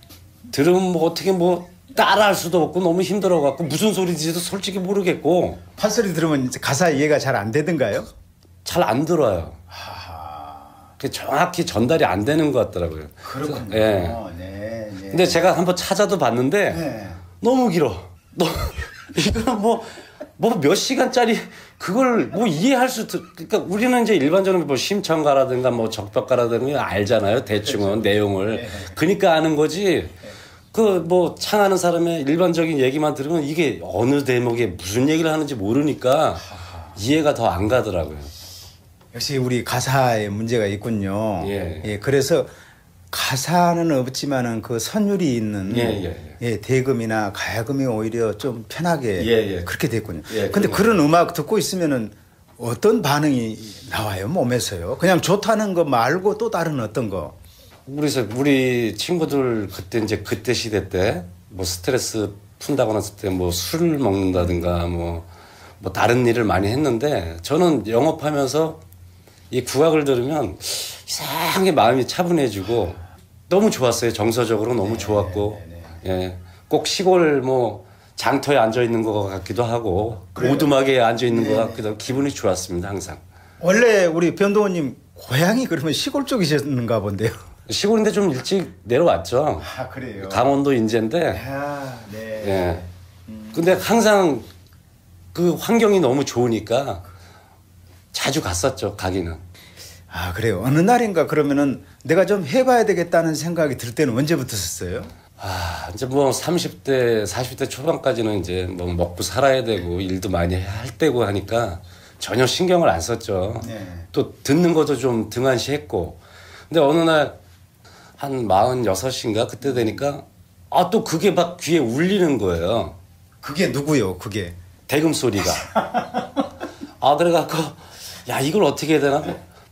들으면 뭐 어떻게 뭐 따라할 수도 없고 너무 힘들어 갖고 무슨 소리인지도 솔직히 모르겠고 판소리 들으면 이제 가사 이해가 잘 안 되던가요? 잘 안 들어요. 아. 정확히 전달이 안 되는 것 같더라고요. 그렇군요. 예. 네. 예. 근데 제가 한번 찾아도 봤는데 네. 너무 길어. 너 이거 뭐. 뭐몇 시간짜리 그걸 뭐 이해할 수 그러니까 우리는 이제 일반적으로 뭐 심청가라든가 뭐 적벽가라든가 알잖아요 대충은 그렇죠. 내용을 네. 그러니까 아는 거지 그 뭐 창하는 사람의 일반적인 얘기만 들으면 이게 어느 대목에 무슨 얘기를 하는지 모르니까 이해가 더 안 가더라고요. 역시 우리 가사에 문제가 있군요. 예. 예 그래서 가사는 없지만은 그 선율이 있는 예, 예, 예. 예, 대금이나 가야금이 오히려 좀 편하게 예, 예. 그렇게 됐군요. 예, 근데 그런 음악 듣고 있으면은 어떤 반응이 나와요 몸에서요? 그냥 좋다는 거 말고 또 다른 어떤 거? 그래 우리 친구들 그때 이제 그때 시대 때 뭐 스트레스 푼다고나 했을 때 뭐 술을 먹는다든가 뭐뭐 뭐 다른 일을 많이 했는데 저는 영업하면서 이 국악을 들으면 이상하게 마음이 차분해지고 너무 좋았어요. 정서적으로 너무 네, 좋았고 네, 네, 예, 꼭 시골 뭐 장터에 앉아 있는 것 같기도 하고 그래요? 오두막에 앉아 있는 것 네. 같기도 하고 기분이 좋았습니다 항상. 원래 우리 변동원님 고향이 그러면 시골 쪽이셨는가 본데요. 시골인데 좀 일찍 내려왔죠. 아 그래요. 강원도 인제인데. 아 네. 예. 근데 항상 그 환경이 너무 좋으니까 자주 갔었죠 가기는. 아 그래요. 어느 날인가 그러면은 내가 좀 해봐야 되겠다는 생각이 들 때는 언제부터였어요? 아 이제 뭐 30대 40대 초반까지는 이제 뭐 먹고 살아야 되고 일도 많이 할 때고 하니까 전혀 신경을 안 썼죠. 네. 또 듣는 것도 좀 등한시했고 근데 어느 날 한 46인가 그때 되니까 아 또 그게 막 귀에 울리는 거예요. 그게 누구요? 그게 대금 소리가. 아 그래갖고 야 이걸 어떻게 해야 되나?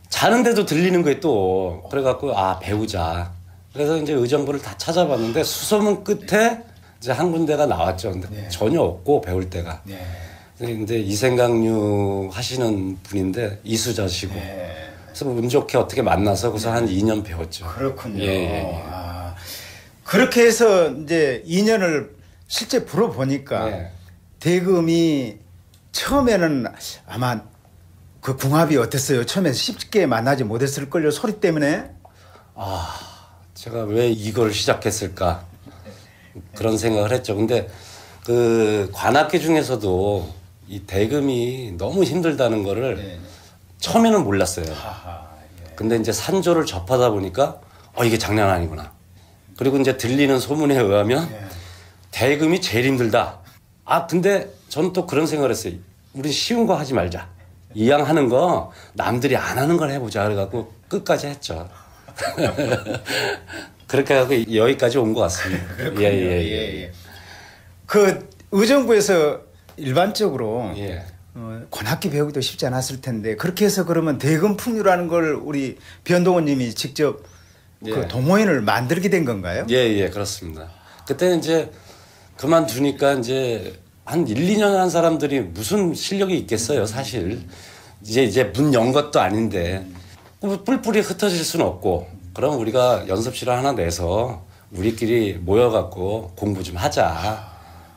자는데도 들리는 거예요 또. 그래갖고 아 배우자. 그래서 이제 의정부를 다 찾아봤는데 수소문 끝에 이제 한 군데가 나왔죠. 근데 네. 전혀 없고 배울 때가. 네. 근데 이생강류 하시는 분인데 이수자시고. 네. 그래서 운 좋게 어떻게 만나서 그래서 한 2년 배웠죠. 그렇군요. 예, 예, 예. 아, 그렇게 해서 이제 2년을 실제 불어보니까 네. 대금이 처음에는 아마 그 궁합이 어땠어요? 처음엔 쉽게 만나지 못했을 걸요 소리 때문에. 아 제가 왜 이걸 시작했을까 그런 생각을 했죠. 근데 그 관악기 중에서도 이 대금이 너무 힘들다는 거를 네. 네. 처음에는 몰랐어요. 하하, 예. 근데 이제 산조를 접하다 보니까 어 이게 장난 아니구나. 그리고 이제 들리는 소문에 의하면 예. 대금이 제일 힘들다. 아 근데 전 또 그런 생각을 했어요. 우린 쉬운 거 하지 말자. 이왕 하는 거 남들이 안 하는 걸 해보자 그래갖고 끝까지 했죠. 그렇게 하고 여기까지 온 것 같습니다. 예예예. 예, 예. 예, 예, 그 의정부에서 일반적으로 예. 어, 권학기 배우기도 쉽지 않았을 텐데 그렇게 해서 그러면 대금 풍류라는 걸 우리 변동원님이 직접 그 동호인을 만들게 된 건가요? 예예 그렇습니다. 그때 이제 그만두니까 이제 한 1, 2년 한 사람들이 무슨 실력이 있겠어요, 사실. 이제 이제 문 연 것도 아닌데 뭐 뿔뿔이 흩어질 수는 없고 그럼 우리가 연습실 을 하나 내서 우리끼리 모여갖고 공부 좀 하자.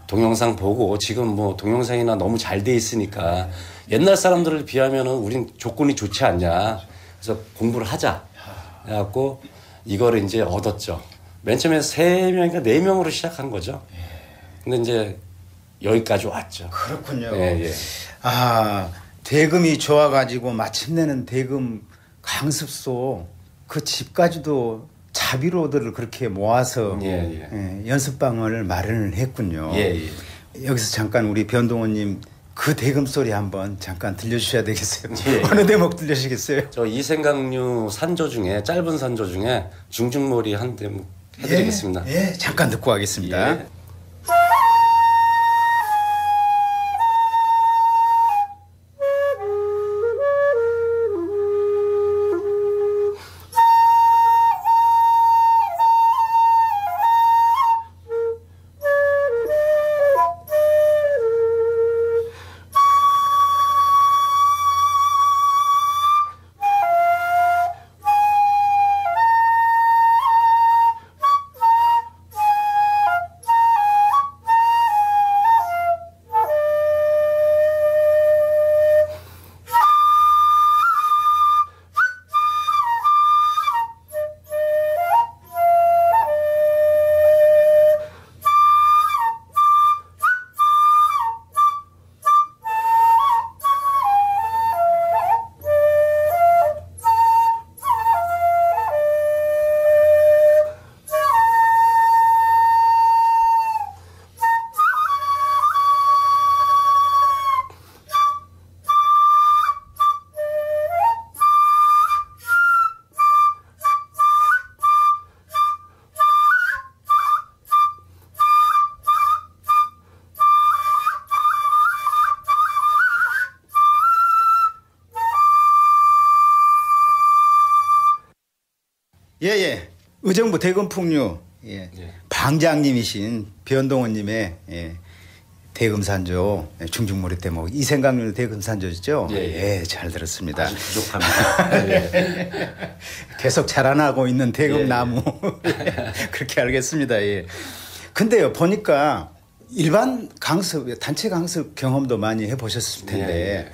동영상 보고 지금 뭐 동영상이나 너무 잘 돼 있으니까 옛날 사람들을 비하면은 우린 조건이 좋지 않냐. 그래서 공부를 하자. 해갖고 이걸 이제 얻었죠. 맨 처음에 세 명인가 네 명으로 시작한 거죠. 근데 이제 여기까지 왔죠. 그렇군요. 예, 예. 아 대금이 좋아가지고 마침내는 대금 강습소 그 집까지도 자비로들을 그렇게 모아서 예, 예. 예 연습방을 마련을 했군요. 예, 예. 여기서 잠깐 우리 변동원님 그 대금 소리 한번 잠깐 들려주셔야 되겠어요. 예. 어느 대목 들려주시겠어요? 저 이생강류 산조 중에 짧은 산조 중에 중중몰이 한 대목 해드리겠습니다. 예, 예. 잠깐 듣고 가겠습니다. 예예. 예. 의정부 대검풍류 예. 예. 방장님이신 변동원님의 예. 대금산조 예, 중중머리 대목 이생강률 대금산조죠. 예, 예, 예, 잘 들었습니다. 아주 부족합니다. 계속 자라나고 있는 대금나무 그렇게 알겠습니다. 예. 근데요 보니까 일반 강습 단체 강습 경험도 많이 해보셨을 텐데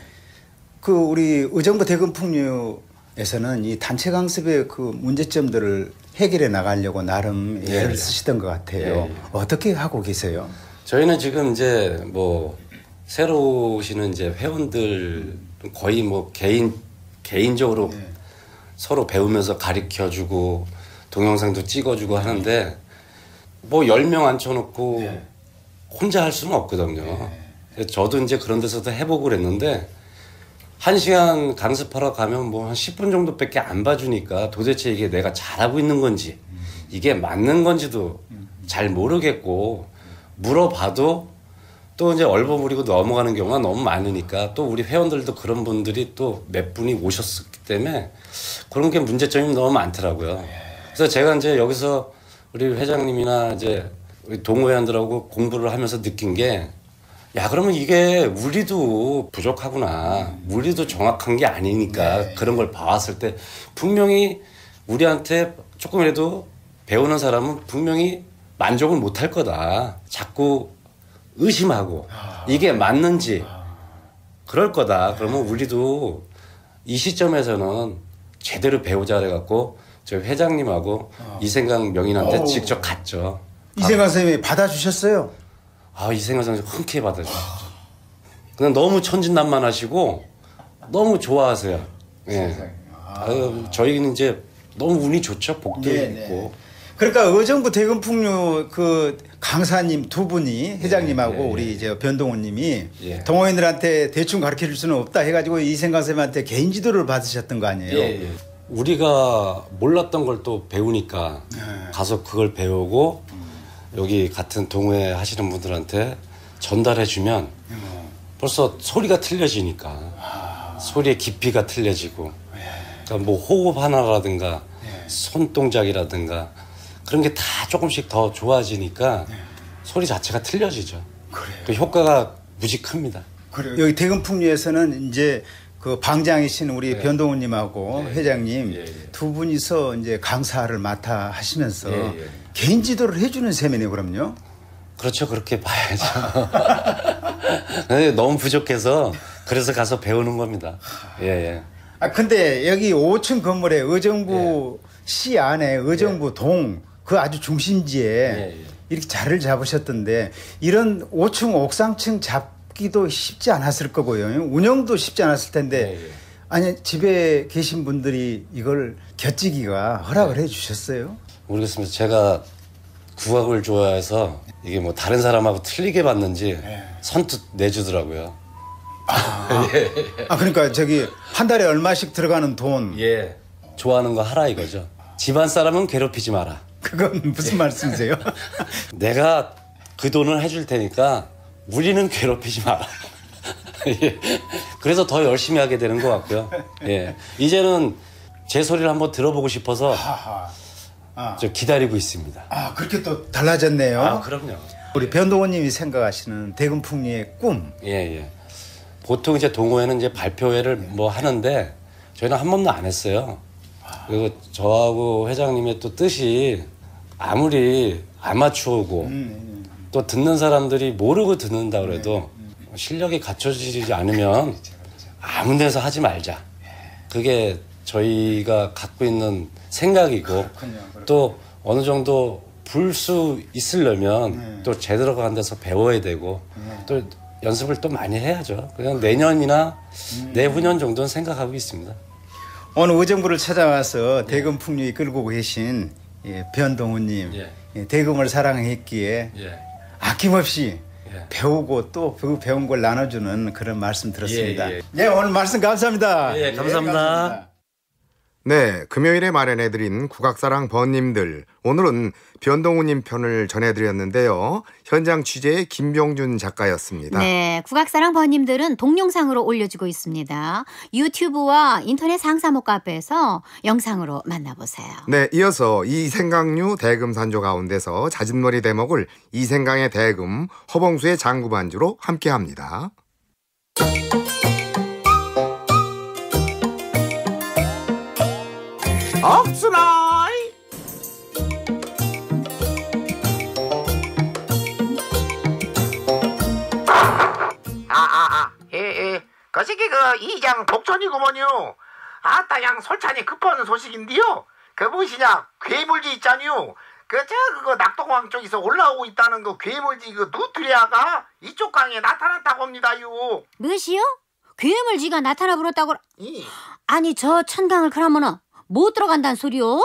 그 우리 의정부 대금풍류 에서는 이 단체 강습의 그 문제점들을 해결해 나가려고 나름 애를 예. 네. 쓰시던 것 같아요. 예. 어떻게 하고 계세요? 저희는 지금 이제 뭐 새로 오시는 이제 회원들 거의 뭐 개인 개인적으로 예. 서로 배우면서 가르켜 주고 동영상도 찍어 주고 하는데 뭐1명 앉혀 놓고 혼자 할 수는 없거든요. 저도 이제 그런 데서도 해보고 그랬는데 한 시간 강습하러 가면 뭐 한 10분 정도밖에 안 봐주니까 도대체 이게 내가 잘하고 있는 건지 이게 맞는 건지도 잘 모르겠고 물어봐도 또 이제 얼버무리고 넘어가는 경우가 너무 많으니까 또 우리 회원들도 그런 분들이 또 몇 분이 오셨기 때문에 그런 게 문제점이 너무 많더라고요. 그래서 제가 이제 여기서 우리 회장님이나 이제 동호회원들하고 공부를 하면서 느낀 게야 그러면 이게 우리도 부족하구나 우리도 정확한 게 아니니까 네. 그런 걸 봐왔을 때 분명히 우리한테 조금이라도 배우는 사람은 분명히 만족을 못할 거다 자꾸 의심하고 아. 이게 맞는지 아. 그럴 거다 네. 그러면 우리도 이 시점에서는 제대로 배우자 해갖고 저희 회장님하고 어. 이생강 명인한테 직접 갔죠. 이생강 선생님이 받아주셨어요? 아 이승현 선수 흔쾌히 받아주 그냥 너무 천진난만하시고 너무 좋아하세요. 예. 네. 아유, 저희는 이제 너무 운이 좋죠. 복도 네, 네. 있고. 그러니까 의정부 대금풍류 그 강사님 두 분이 예, 회장님하고 예, 예, 예. 우리 이제 변동호님이 예. 동호인들한테 대충 가르쳐 줄 수는 없다 해가지고 이생 강사님한테 개인 지도를 받으셨던 거 아니에요? 예, 우리가 몰랐던 걸 또 배우니까 가서 그걸 배우고 여기 같은 동호회 하시는 분들한테 전달해주면 벌써 소리가 틀려지니까 아... 소리의 깊이가 틀려지고 예. 그러니까 뭐 호흡 하나라든가 예. 손 동작이라든가 그런 게 다 조금씩 더 좋아지니까 예. 소리 자체가 틀려지죠. 그래요. 그 효과가 무지 큽니다. 그래요. 여기 대금풍류에서는 이제 그 방장이신 우리 네. 변동훈님하고 네. 회장님 예, 예. 두 분이서 이제 강사를 맡아 하시면서. 예, 개인 지도를 해주는 셈이네요, 그럼요. 그렇죠. 그렇게 봐야죠. 네, 너무 부족해서 그래서 가서 배우는 겁니다. 예, 예. 아, 근데 여기 5층 건물에 의정부 예. 시 안에 의정부 예. 동, 그 아주 중심지에 예, 예. 이렇게 자리를 잡으셨던데 이런 5층, 옥상층 잡기도 쉽지 않았을 거고요. 운영도 쉽지 않았을 텐데 예, 예. 아니, 집에 계신 분들이 이걸 곁지기가 허락을 네. 해 주셨어요? 모르겠습니다. 제가 국악을 좋아해서 이게 뭐 다른 사람하고 틀리게 봤는지 네. 선뜻 내주더라고요. 아, 예. 아 그러니까 저기 한 달에 얼마씩 들어가는 돈. 예. 좋아하는 거 하라 이거죠. 집안 사람은 괴롭히지 마라. 그건 무슨 예. 말씀이세요? 내가 그 돈을 해줄 테니까 우리는 괴롭히지 마라. 예. 그래서 더 열심히 하게 되는 것 같고요. 예. 이제는 제 소리를 한번 들어보고 싶어서 아. 기다리고 있습니다. 아 그렇게 또 달라졌네요. 아 그럼요. 우리 변동원님이 생각하시는 대금풍리의 꿈. 예예. 예. 보통 이제 동호회는 이제 발표회를 네. 뭐 하는데 저희는 한 번도 안 했어요. 아. 그리고 저하고 회장님의 또 뜻이 아무리 아마추어고 음, 음, 음. 또 듣는 사람들이 모르고 듣는다 그래도 네, 네, 실력이 갖춰지지 않으면 그렇죠, 그렇죠. 아무 데서 하지 말자. 예. 그게 저희가 갖고 있는 생각이고 그렇군요, 그렇군요. 또 어느 정도 불 수 있으려면 네. 또 제대로 간 데서 배워야 되고 네. 또 연습을 또 많이 해야죠. 그냥 내년이나 음. 내후년 정도는 생각하고 있습니다. 오늘 의정부를 찾아와서 예. 대금 풍류이 끌고 계신 예, 변동우님 예. 예, 대금을 사랑했기에 예. 아낌없이 예. 배우고 또 그 배운 걸 나눠주는 그런 말씀 들었습니다. 예, 오늘 말씀 감사합니다. 감사합니다. 감사합니다. 네, 금요일에 마련해드린 국악사랑 번님들. 오늘은 변동우님 편을 전해드렸는데요. 현장 취재의 김병준 작가였습니다. 네, 국악사랑 번님들은 동영상으로 올려주고 있습니다. 유튜브와 인터넷 상사모 카페에서 영상으로 만나보세요. 네, 이어서 이생강류 대금산조 가운데서 자진머리 대목을 이생강의 대금, 허봉수의 장구반주로 함께합니다. 없으라이 아아아 예예 거시기 그 이장 독천이구먼요 아따 양 솔찬이 급한 소식인데요 그 무엇이냐 괴물지 있잖요 그저 그거 낙동강 쪽에서 올라오고 있다는 그 괴물지 그 누트리아가 이쪽 강에 나타났다고 합니다요 무엇이요? 괴물지가 나타나 버렸다고 아니 저 천강을 그러면은 뭐 들어간다는 소리요?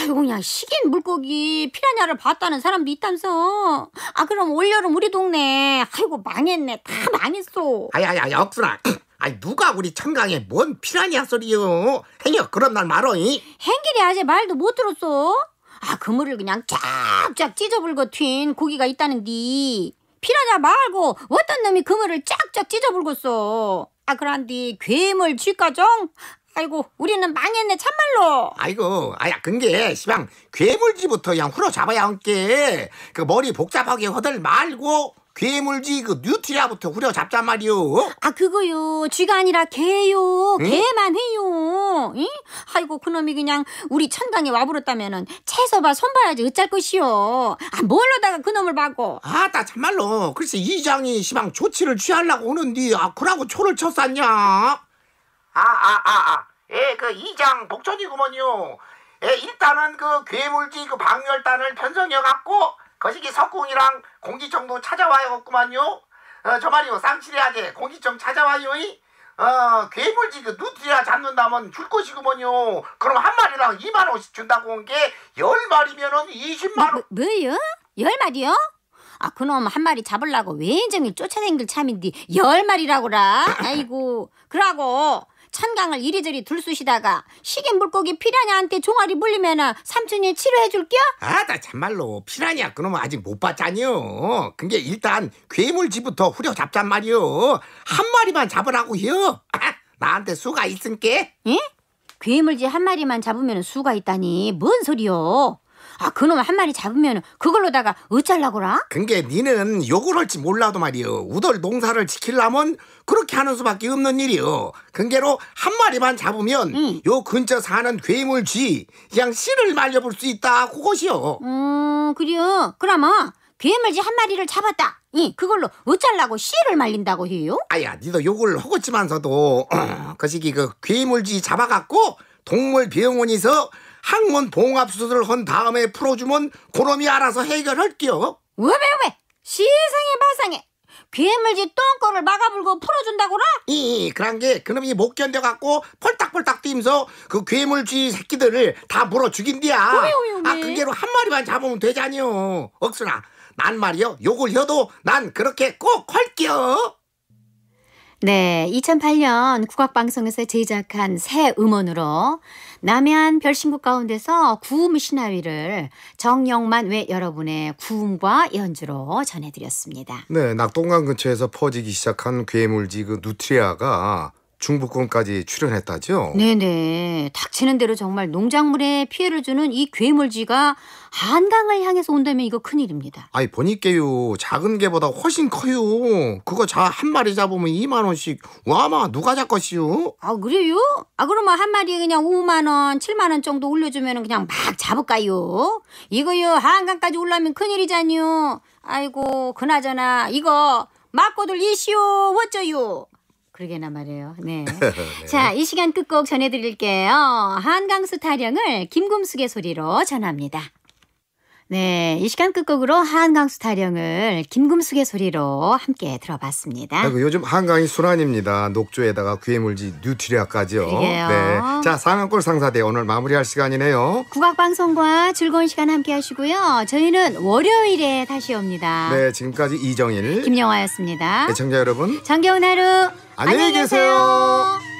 아이고 그냥 식인 물고기 피라냐를 봤다는 사람도 있다면서 아 그럼 올여름 우리 동네 아이고 망했네 다 망했어 아야야 역순아 아이 누가 우리 청강에 뭔 피라냐 소리요 행여 그런 말 말어 이 행길이 아직 말도 못 들었어 아 그물을 그냥 쫙쫙 찢어불고 튄 고기가 있다는디 피라냐 말고 어떤 놈이 그물을 쫙쫙 찢어불고 써아 그런디 괴물 쥐까정 아이고 우리는 망했네 참말로 아이고 아야 근게 시방 괴물지부터 그냥 후려잡아야 함께 그 머리 복잡하게 허들 말고 괴물지그 뉴트리아부터 후려잡잔 말이오 아 그거요 쥐가 아니라 개요 응? 개만 해요 응? 아이고 그놈이 그냥 우리 천강에 와버렸다면은 채서봐 손봐야지 어쩔 것이오아 뭘로다가 그놈을 봐고 아따 참말로 글쎄 이장이 시방 조치를 취하려고 오는디 아 그러고 초를 쳤었냐 아, 아, 아, 아. 예, 그이장 복천이구먼요. 예, 일단은 그 괴물지 그 방열단을 편성해갖고, 거시기 석궁이랑 공기청도 찾아와야겠구만요. 어, 저 말이요, 쌍치리하게 공기청 찾아와요. 이 어, 괴물지 그 누트리아 잡는다면 줄 것이구먼요. 그럼 한 마리랑 2만 원씩 준다고 한 게 열마리면은 20만 원. 뭐, 뭐, 뭐요? 열 마리요? 아 그놈 한 마리 잡으려고 왼정일 쫓아댕길 참인데열 마리라고라 아이고 그러고 찬강을 이리저리 둘쑤시다가 시계 물고기 피라냐한테 종아리 물리면은 삼촌이 치료해줄게요? 아나 참말로 피라냐 그놈은 아직 못 봤잖여 그게 일단 괴물지부터 후려잡잔 말이요 한 마리만 잡으라고 요 아, 나한테 수가 있은께 예? 괴물지 한 마리만 잡으면 수가 있다니 뭔 소리요 아 그놈 한 마리 잡으면 그걸로다가 어쩔라고라? 근게 니는 욕을 할지 몰라도 말이여 우덜 농사를 지킬라면 그렇게 하는 수밖에 없는 일이여 근게로 한 마리만 잡으면 응. 요 근처 사는 괴물 쥐 그냥 씨를 말려볼 수 있다 그것이여 음 그래요 그러면 괴물쥐 한 마리를 잡았다 예, 그걸로 어쩔라고 씨를 말린다고 해요? 아야 니도 욕을 허겄지만서도 어, 그 시기 그 괴물쥐 잡아갖고 동물병원에서 항문 봉합수술을 한 다음에 풀어주면 고놈이 알아서 해결할게요. 왜왜왜 시상에 마상에 괴물지 똥꼬를 막아불고 풀어준다고라? 이, 이 그런 게 그놈이 못 견뎌갖고 폴딱폴딱 뛰면서 그 괴물쥐 새끼들을 다 물어 죽인디야. 아 그게로 한 마리만 잡으면 되잖요억수아난말이요 욕을 해도 난 그렇게 꼭 할게요. 네, 2008년 국악방송에서 제작한 새 음원으로 남해안 별신국 가운데서 구음 시나위를 정영만 외 여러분의 구음과 연주로 전해드렸습니다. 네, 낙동강 근처에서 퍼지기 시작한 괴물지 그 누트리아가 중부권까지 출연했다죠 네네. 닥치는 대로 정말 농작물에 피해를 주는 이 괴물쥐가 한강을 향해서 온다면 이거 큰일입니다. 아이 보니께요. 작은 개보다 훨씬 커요. 그거 자한 마리 잡으면 2만 원씩. 와마 누가 잡것이요? 아 그래요? 아 그러면 한 마리 그냥 5만 원, 7만 원 정도 올려주면 그냥 막 잡을까요? 이거요 한강까지 올라면 큰일이잖요. 아이고 그나저나 이거 막고들 이시오 어쩌요? 그러게나 말이에요. 네. 네. 자, 이 시간 끝곡 전해드릴게요. 한강수 타령을 김금숙의 소리로 전합니다. 네, 이 시간 끝곡으로 한강수 타령을 김금숙의 소리로 함께 들어봤습니다. 그 요즘 한강이 순환입니다. 녹조에다가 괴물지 뉴트리아까지요. 네. 자, 상한골 상사대 오늘 마무리할 시간이네요. 국악방송과 즐거운 시간 함께 하시고요. 저희는 월요일에 다시 옵니다. 네, 지금까지 이정일, 김영화였습니다. 애청자 여러분, 정겨운 하루 안녕히 계세요.